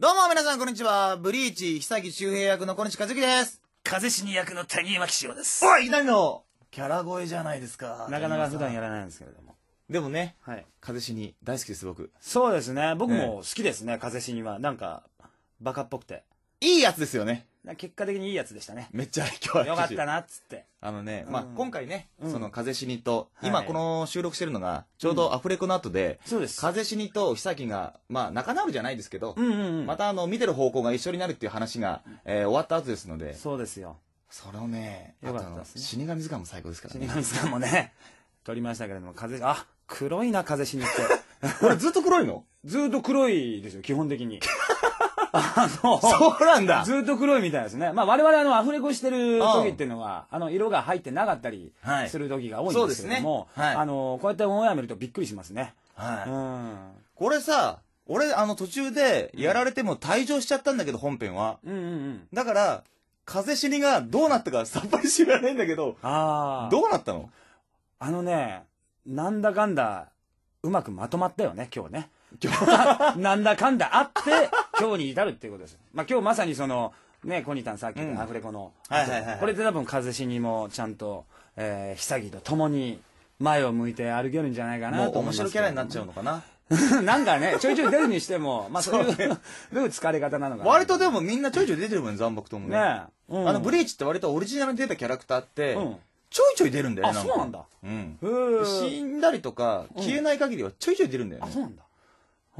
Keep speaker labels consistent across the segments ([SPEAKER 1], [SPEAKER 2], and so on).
[SPEAKER 1] どうも皆さんこんにちは。ブリーチ、久木周平役の小西和樹です。風死に役の谷巻真紀潮です。おい、何のキャラ声じゃないですか。なかなか普段やらないんですけれども。でもね、はい。風死に大好きです、僕。そうですね。僕も好きですね、風死には。なんか、バカっぽくて。いいやつですよね。結果的にいいやつでしたね。めっちゃ今日よかったな、っつって。あのね、まあ、今回ね、その、風死にと、今この収録してるのが、ちょうどアフレコの後で、そうです。風死にと、久木が、まあ、仲直りじゃないですけど、また、あの、見てる方向が一緒になるっていう話が、えー、終わった後ですので。そうですよ。それをね、よかった死神図鑑も最高ですからね。死神図鑑もね、撮りましたけれども、風あ、黒いな、風死にって。これずっと黒いのずっと黒いですよ、基本的に。あの、そうなんだ。ずっと黒いみたいですね。まあ我々あの、アフレコしてる時っていうのは、あの、色が入ってなかったりする時が多いんですけども、はいねはい、あの、こうやってオンエア見るとびっくりしますね。はい。うん、これさ、俺、あの、途中でやられても退場しちゃったんだけど、本編は。うんうんうん。だから、風死にがどうなったかさっぱり知らないんだけど、ああ。どうなったのあのね、なんだかんだ、うまくまとまったよね、今日ね。今日は、なんだかんだあって、今日に至るっていうことです。まあ今日まさにその、ね、コニタンさっきのアフレコの、はいはいはい、これで多分風しにもちゃんと、えー、久木と共に前を向いて歩けるんじゃないかなと面白キャラになっちゃうのかな なんかね、ちょいちょい出るにしても、まあそういう、ね、どういう疲れ方なのか割とでもみんなちょいちょい出てるもん、残酷ともね。ね、うん、あの、ブリーチって割とオリジナルに出たキャラクターって、うん、ちょいちょい出るんだよね。あ、そうなんだ。うん。死んだりとか、消えない限りはちょいちょい出るんだよね。あ、そうなんだ。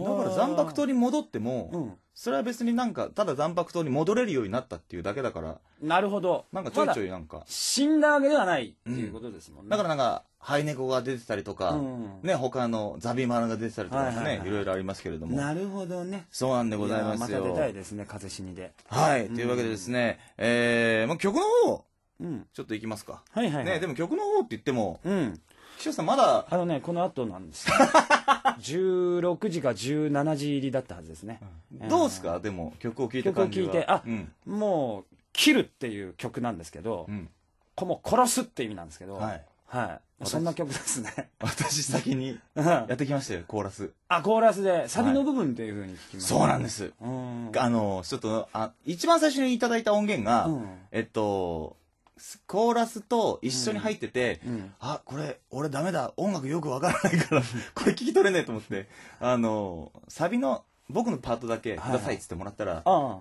[SPEAKER 1] だから残白島に戻っても、うんそれは別になんかただ残白島に戻れるようになったっていうだけだからなるほどなんかちょいちょいなんか、死んだわけではないっていうことですもんね、だからなんかハイネコが出てたりとか、うんね他のザビマラが出てたりとかですはいはいねはいいろいろありますけれどもなるほどねそうなんでございますよまた出たいですね風死にではいというわけでですね、えー、もう曲の方うんちょっといきますか、はいはいはい、ねでも曲の方って言ってもうん岸さんまだあのねこの後なんです16 時か17時入りだったはずですね、うん、どうですか、でも曲を聴いて曲を聴いてあ、うん、もう「切る」っていう曲なんですけど、うん、こも殺すって意味なんですけど、はい、はい、そんな曲ですね私先にやってきましたよコーラスあコーラスでサビの部分っていうふうに聞きました、はい、そうなんですあのちょっとあ一番最初にいただいた音源が、うん、えっとコーラスと一緒に入ってて、うんうん、あ、これ、俺ダメだ。音楽よくわからないからこれ聞き取れないと思って、あの、サビの僕のパートだけくださいっつってもらったら、は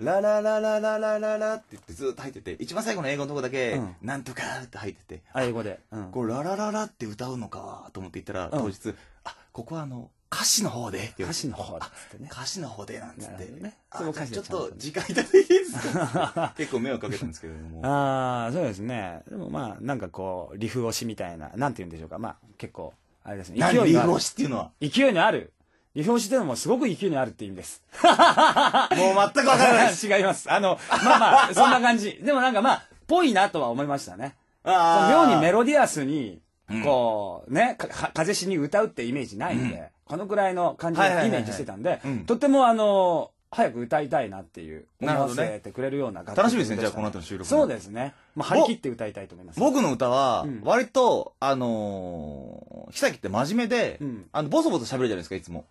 [SPEAKER 1] い、ララララララララって言ってずっと入ってて、一番最後の英語のとこだけ、うん、なんとかって入ってて。英語で。こう、ララララって歌うのかと思って言ったら、当日、あ、ここはあの、歌詞の方で歌詞の方でね。歌詞の方でなんつって。ね、そちょっと時間いただいていいですか 結構迷惑かけたんですけれども。ああ、そうですね。でもまあ、なんかこう、リフ押しみたいな、なんて言うんでしょうか。まあ、結構、あれですね。勢いのある。リフ押しっていうのは勢いのある。リフ押しっていうのもすごく勢いのあるって意味です。もう全くわからない。違います。あの、まあまあ、そんな感じ。でもなんかまあ、ぽいなとは思いましたね。妙にメロディアスに、こう、ね、風しに歌うってイメージないんで。うんこのくらいの感じのイメージしてたんで、とってもあの、早く歌いたいなっていう、思わせてくれるような楽しみですね、じゃあこの後の収録そうですね。まあ、張り切って歌いたいと思います。僕の歌は、割と、あのひさって真面目で、あの、ボソボソ喋るじゃないですか、いつも。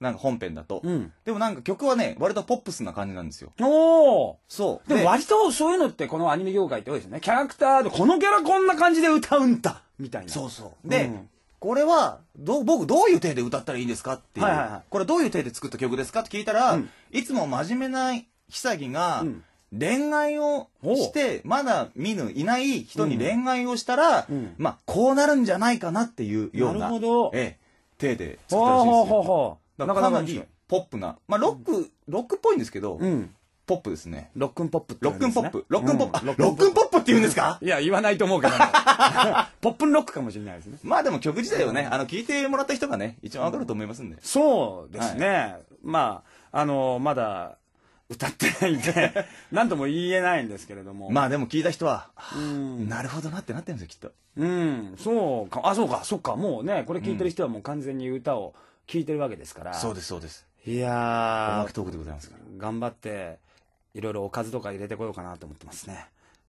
[SPEAKER 1] なんか本編だと。でもなんか曲はね、割とポップスな感じなんですよ。おお。そう。でも割とそういうのってこのアニメ業界って多いですよね。キャラクターで、このキャラこんな感じで歌うんだみたいな。そうそう。で、これはど僕どういう体で歌ったらいいんですかっていう、はいはいはい、これどういう体で作った曲ですかって聞いたら、うん、いつも真面目な潔が、うん恋愛をしてまだ見ぬいない人に恋愛をしたら、うん、まあこうなるんじゃないかなっていうようななるほど、ええ、手で作ったらしいですよ。なかなりポップな、まあロック、うん、ロックっぽいんですけど、うん、ポップですね。ロックンポップ、ね、ロックンポップ。ロックンポップ。ロックンポップって言うんですかいや、言わないと思うけど。ポップンロックかもしれないですね。まあでも曲自体をね、あの、聞いてもらった人がね、一番わかると思いますんで。そうですね。はい、まあ、あの、まだ、歌ってないんで、何とも言えないんですけれども。まあでも聞いた人は、うん、なるほどなってなってるんですよ、きっと。うん、そうか、あ、そうか、そうか、もうね、これ聞いてる人はもう完全に歌を聞いてるわけですから。うん、そうです、そうです。いやー、音楽トークでございますから。頑張って、いろいろおかずとか入れてこようかなと思ってますね。